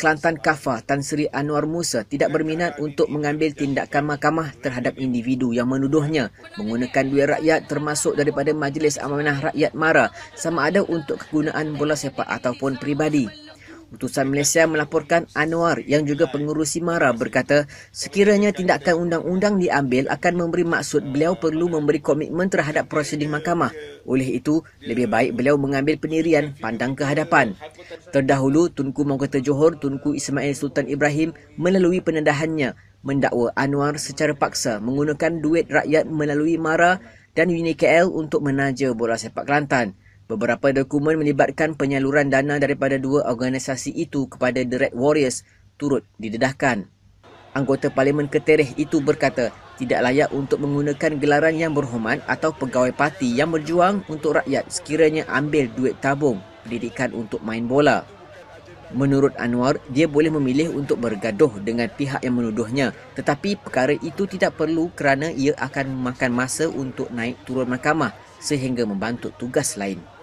Kelantan Kafa Tan Sri Anwar Musa tidak berminat untuk mengambil tindakan mahkamah terhadap individu yang menuduhnya menggunakan duit rakyat termasuk daripada Majlis Amanah Rakyat Mara sama ada untuk kegunaan bola sepak ataupun peribadi. Utusan Malaysia melaporkan Anwar yang juga pengurusi MARA berkata sekiranya tindakan undang-undang diambil akan memberi maksud beliau perlu memberi komitmen terhadap prosedur mahkamah. Oleh itu, lebih baik beliau mengambil penirian pandang ke hadapan. Terdahulu, Tunku Mokota Johor Tunku Ismail Sultan Ibrahim melalui penendahannya mendakwa Anwar secara paksa menggunakan duit rakyat melalui MARA dan UNIKL untuk menaja bola sepak Kelantan. Beberapa dokumen melibatkan penyaluran dana daripada dua organisasi itu kepada The Red Warriors turut didedahkan. Anggota Parlimen Ketereh itu berkata tidak layak untuk menggunakan gelaran yang berhormat atau pegawai parti yang berjuang untuk rakyat sekiranya ambil duit tabung pendidikan untuk main bola. Menurut Anwar, dia boleh memilih untuk bergaduh dengan pihak yang menuduhnya tetapi perkara itu tidak perlu kerana ia akan memakan masa untuk naik turun mahkamah sehingga membantu tugas lain.